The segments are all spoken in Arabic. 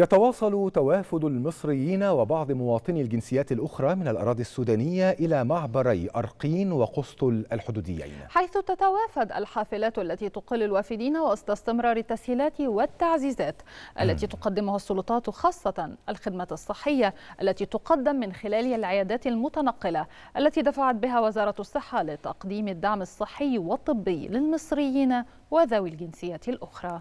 يتواصل توافد المصريين وبعض مواطني الجنسيات الأخرى من الأراضي السودانية إلى معبري أرقين وقسطل الحدوديين حيث تتوافد الحافلات التي تقل الوافدين وسط استمرار التسهيلات والتعزيزات التي تقدمها السلطات خاصة الخدمة الصحية التي تقدم من خلال العيادات المتنقلة التي دفعت بها وزارة الصحة لتقديم الدعم الصحي والطبي للمصريين وذوي الجنسيات الأخرى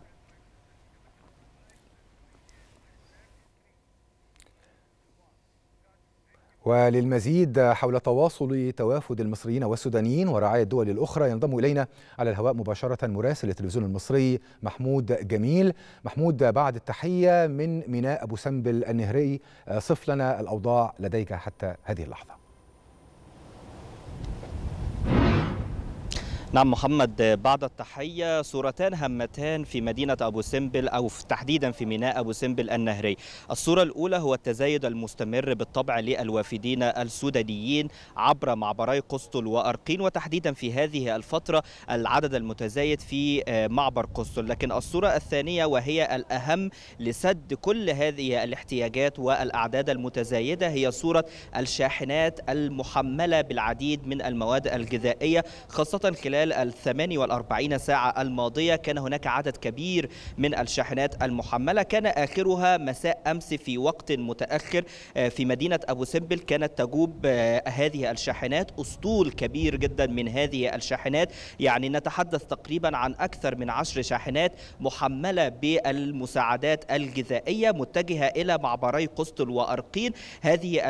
وللمزيد حول تواصل توافد المصريين والسودانيين ورعاية الدول الأخرى ينضم إلينا على الهواء مباشرة مراسل التلفزيون المصري محمود جميل محمود بعد التحية من ميناء أبو سمبل النهري آه، صف لنا الأوضاع لديك حتى هذه اللحظة نعم محمد بعد التحية صورتان هامتان في مدينة أبو سمبل أو في تحديدا في ميناء أبو سمبل النهري الصورة الأولى هو التزايد المستمر بالطبع للوافدين السودانيين عبر معبري قسطل وأرقين وتحديدا في هذه الفترة العدد المتزايد في آه، معبر قسطل لكن الصورة الثانية وهي الأهم لسد كل هذه الاحتياجات والأعداد المتزايدة هي صورة الشاحنات المحملة بالعديد من المواد الغذائية خاصة خلال خلال ال 48 ساعة الماضية كان هناك عدد كبير من الشاحنات المحملة كان آخرها مساء أمس في وقت متأخر آه، في مدينة أبو سمبل كانت تجوب آه، هذه الشاحنات أسطول كبير جدا من هذه الشاحنات يعني نتحدث تقريبا عن أكثر من عشر شاحنات محملة بالمساعدات الغذائية متجهة إلى معبري قسطل وأرقين هذه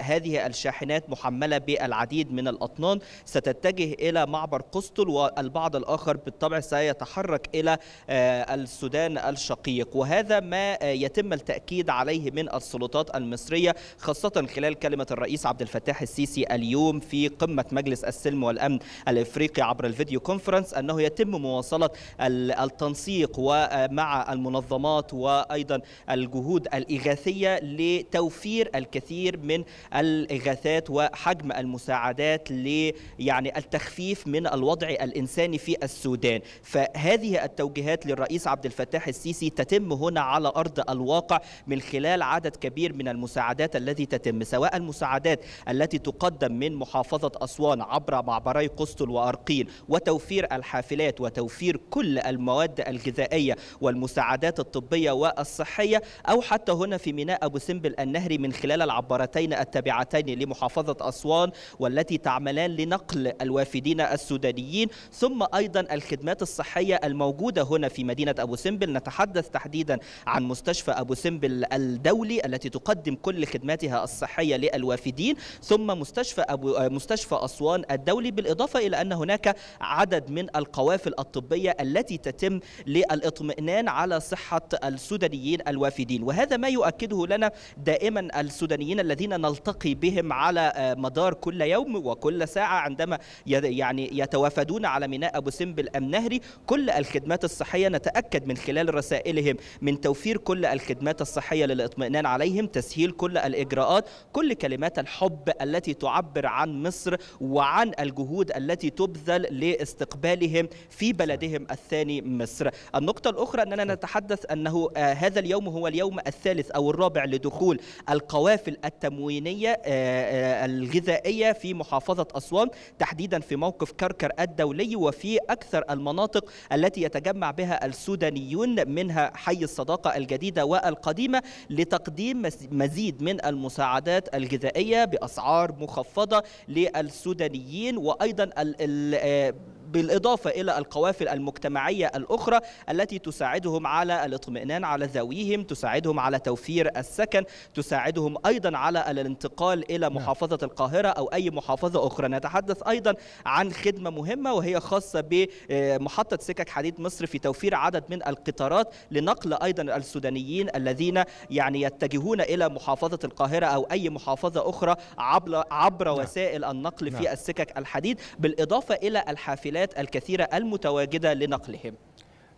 هذه الشاحنات محملة بالعديد من الأطنان ستتجه إلى معبر قسطل المقتل والبعض الآخر بالطبع سيتحرك إلى آه، السودان الشقيق وهذا ما آه، يتم التأكيد عليه من السلطات المصرية خاصة خلال كلمة الرئيس عبد الفتاح السيسي اليوم في قمة مجلس السلم والأمن الإفريقي عبر الفيديو كونفرنس أنه يتم مواصلة التنسيق ومع آه، المنظمات وأيضا الجهود الإغاثية لتوفير الكثير من الإغاثات وحجم المساعدات ل يعني التخفيف من الوضع الوضع الإنساني في السودان فهذه التوجيهات للرئيس عبد الفتاح السيسي تتم هنا على أرض الواقع من خلال عدد كبير من المساعدات التي تتم سواء المساعدات التي تقدم من محافظة أسوان عبر معبري قسطل وأرقيل وتوفير الحافلات وتوفير كل المواد الغذائية والمساعدات الطبية والصحية أو حتى هنا في ميناء أبو سمبل النهري من خلال العبارتين التابعتين لمحافظة أسوان والتي تعملان لنقل الوافدين السودانيين الصحيين ثم أيضا الخدمات الصحية الموجودة هنا في مدينة أبو سمبل نتحدث تحديدا عن مستشفى أبو سمبل الدولي التي تقدم كل خدماتها الصحية للوافدين ثم مستشفى أبو مستشفى أسوان الدولي بالإضافة إلى أن هناك عدد من القوافل الطبية التي تتم للاطمئنان على صحة السودانيين الوافدين وهذا ما يؤكده لنا دائما السودانيين الذين نلتقي بهم على مدار كل يوم وكل ساعة عندما يعني يتوافدون يعودون على ميناء أبو سمبل أم نهري كل الخدمات الصحية نتأكد من خلال رسائلهم من توفير كل الخدمات الصحية للإطمئنان عليهم تسهيل كل الإجراءات كل كلمات الحب التي تعبر عن مصر وعن الجهود التي تبذل لاستقبالهم في بلدهم الثاني مصر النقطة الأخرى أننا نتحدث أنه آه، هذا اليوم هو اليوم الثالث أو الرابع لدخول القوافل التموينية آه، آه، الغذائية في محافظة أسوان تحديدا في موقف كركر أدى الدولي وفي أكثر المناطق التي يتجمع بها السودانيون منها حي الصداقة الجديدة والقديمة لتقديم مزيد من المساعدات الغذائية بأسعار مخفضة للسودانيين وأيضا آه، بالإضافة إلى القوافل المجتمعية الأخرى التي تساعدهم على الاطمئنان على ذويهم تساعدهم على توفير السكن تساعدهم أيضا على الانتقال إلى نعم. محافظة القاهرة أو أي محافظة أخرى نتحدث أيضا عن خدمة مهمة وهي خاصة بمحطة آه، سكك حديد مصر في توفير عدد من القطارات لنقل أيضا السودانيين الذين يعني يتجهون إلى محافظة القاهرة أو أي محافظة أخرى عبر, عبر نعم. وسائل النقل في نعم. السكك الحديد بالإضافة إلى الحافلات العائلات الكثيرة المتواجدة لنقلهم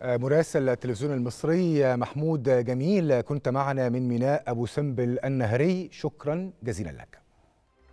آه، مراسل التلفزيون المصري آه، محمود جميل آه، كنت معنا من ميناء أبو سمبل النهري شكرا جزيلا لك